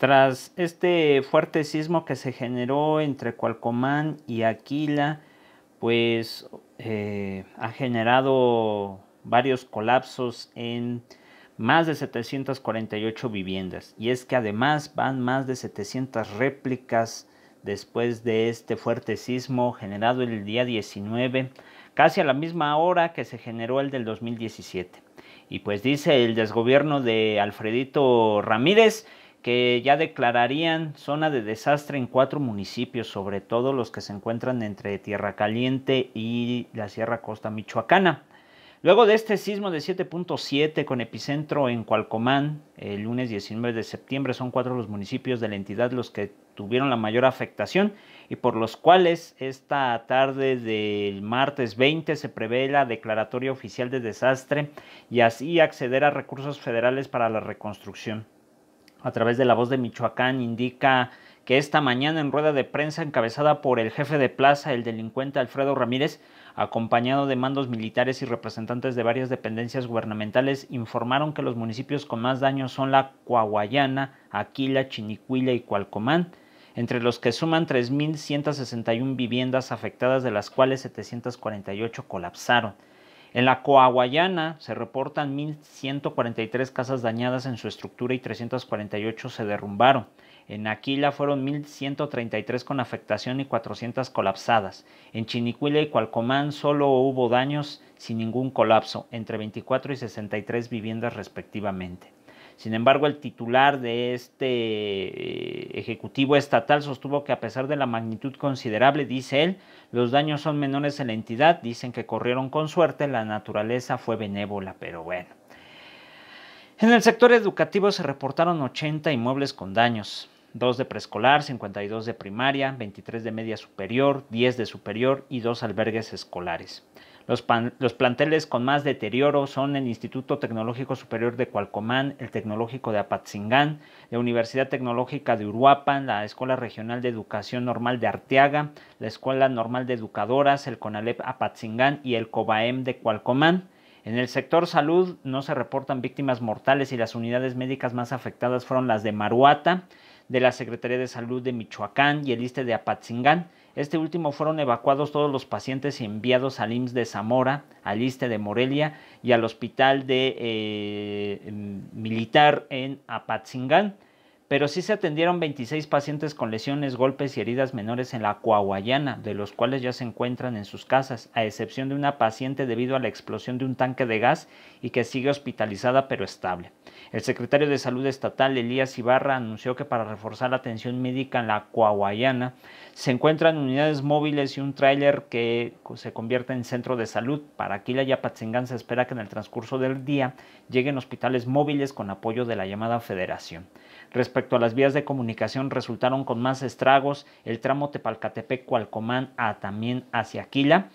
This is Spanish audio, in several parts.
Tras este fuerte sismo que se generó entre Cualcomán y Aquila, pues eh, ha generado varios colapsos en más de 748 viviendas. Y es que además van más de 700 réplicas después de este fuerte sismo generado el día 19, casi a la misma hora que se generó el del 2017. Y pues dice el desgobierno de Alfredito Ramírez, que ya declararían zona de desastre en cuatro municipios, sobre todo los que se encuentran entre Tierra Caliente y la Sierra Costa Michoacana. Luego de este sismo de 7.7 con epicentro en Cualcomán, el lunes 19 de septiembre, son cuatro los municipios de la entidad los que tuvieron la mayor afectación y por los cuales esta tarde del martes 20 se prevé la declaratoria oficial de desastre y así acceder a recursos federales para la reconstrucción a través de la voz de Michoacán indica que esta mañana en rueda de prensa encabezada por el jefe de plaza, el delincuente Alfredo Ramírez, acompañado de mandos militares y representantes de varias dependencias gubernamentales, informaron que los municipios con más daño son la Coahuayana, Aquila, Chinicuila y Cualcomán, entre los que suman 3.161 viviendas afectadas, de las cuales 748 colapsaron. En la Coahuayana se reportan 1.143 casas dañadas en su estructura y 348 se derrumbaron. En Aquila fueron 1.133 con afectación y 400 colapsadas. En Chinicuila y Cualcomán solo hubo daños sin ningún colapso, entre 24 y 63 viviendas respectivamente. Sin embargo, el titular de este Ejecutivo Estatal sostuvo que a pesar de la magnitud considerable, dice él, los daños son menores en la entidad, dicen que corrieron con suerte, la naturaleza fue benévola, pero bueno. En el sector educativo se reportaron 80 inmuebles con daños, 2 de preescolar, 52 de primaria, 23 de media superior, 10 de superior y 2 albergues escolares. Los, planteles con más deterioro son el Instituto Tecnológico Superior de Cualcomán, el Tecnológico de Apatzingán, la Universidad Tecnológica de Uruapan, la Escuela Regional de Educación Normal de Arteaga, la Escuela Normal de Educadoras, el CONALEP Apatzingán y el COBAEM de Cualcomán. En el sector salud no se reportan víctimas mortales y las unidades médicas más afectadas fueron las de Maruata, de la Secretaría de Salud de Michoacán y el ISTE de Apatzingán. Este último fueron evacuados todos los pacientes y enviados al IMSS de Zamora, al ISTE de Morelia y al Hospital de eh, Militar en Apatzingán pero sí se atendieron 26 pacientes con lesiones, golpes y heridas menores en la Coahuayana, de los cuales ya se encuentran en sus casas, a excepción de una paciente debido a la explosión de un tanque de gas y que sigue hospitalizada pero estable. El secretario de Salud Estatal, Elías Ibarra, anunció que para reforzar la atención médica en la Coahuayana se encuentran unidades móviles y un tráiler que se convierte en centro de salud. Para aquí y Apatzingán se espera que en el transcurso del día lleguen hospitales móviles con apoyo de la llamada federación. Respecto a las vías de comunicación, resultaron con más estragos el tramo Tepalcatepec-Cualcomán a también hacia Aquila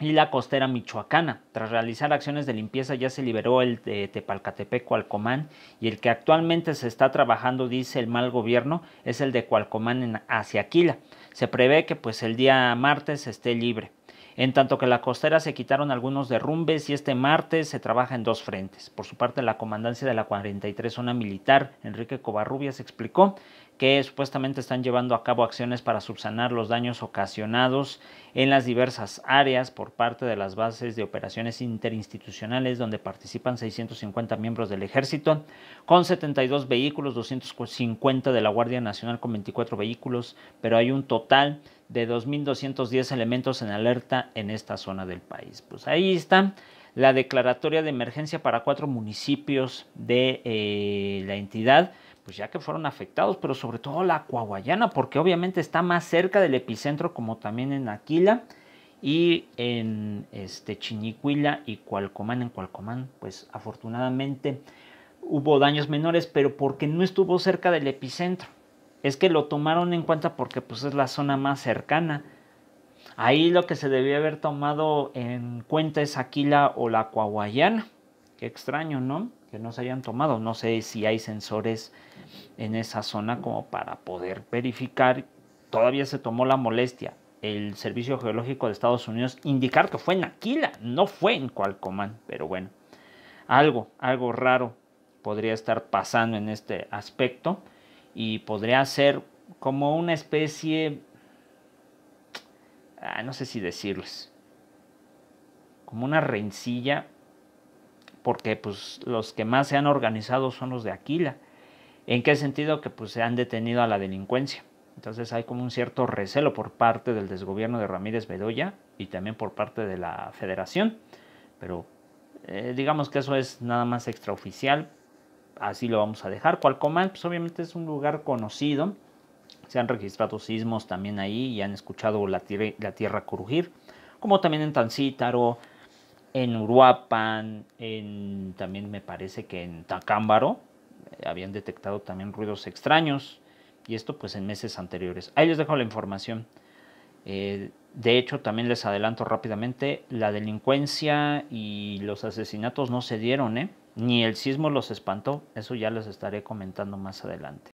y la costera michoacana. Tras realizar acciones de limpieza ya se liberó el de Tepalcatepec Cualcomán y el que actualmente se está trabajando, dice el mal gobierno, es el de Cualcomán hacia Aquila. Se prevé que pues el día martes esté libre. En tanto que la costera se quitaron algunos derrumbes y este martes se trabaja en dos frentes. Por su parte, la comandancia de la 43 Zona Militar, Enrique Covarrubias, explicó que supuestamente están llevando a cabo acciones para subsanar los daños ocasionados en las diversas áreas por parte de las bases de operaciones interinstitucionales donde participan 650 miembros del ejército, con 72 vehículos, 250 de la Guardia Nacional con 24 vehículos, pero hay un total de 2.210 elementos en alerta en esta zona del país. Pues ahí está la declaratoria de emergencia para cuatro municipios de eh, la entidad pues ya que fueron afectados, pero sobre todo la Coahuayana, porque obviamente está más cerca del epicentro, como también en Aquila y en este, y Cualcomán. En Cualcomán, pues afortunadamente hubo daños menores, pero porque no estuvo cerca del epicentro. Es que lo tomaron en cuenta porque pues, es la zona más cercana. Ahí lo que se debía haber tomado en cuenta es Aquila o la Coahuayana. Qué extraño, ¿no? que no se hayan tomado. No sé si hay sensores en esa zona como para poder verificar. Todavía se tomó la molestia el Servicio Geológico de Estados Unidos indicar que fue en Aquila, no fue en Cualcomán, pero bueno, algo, algo raro podría estar pasando en este aspecto y podría ser como una especie, ah, no sé si decirles, como una rencilla porque pues los que más se han organizado son los de Aquila. ¿En qué sentido? Que pues se han detenido a la delincuencia. Entonces hay como un cierto recelo por parte del desgobierno de Ramírez Bedoya y también por parte de la federación. Pero eh, digamos que eso es nada más extraoficial. Así lo vamos a dejar. Cualcomán, pues obviamente es un lugar conocido. Se han registrado sismos también ahí y han escuchado la, la tierra crujir. Como también en Tancítaro, en Uruapan, en, también me parece que en Tacámbaro, eh, habían detectado también ruidos extraños, y esto pues en meses anteriores. Ahí les dejo la información. Eh, de hecho, también les adelanto rápidamente, la delincuencia y los asesinatos no se dieron, ¿eh? ni el sismo los espantó, eso ya les estaré comentando más adelante.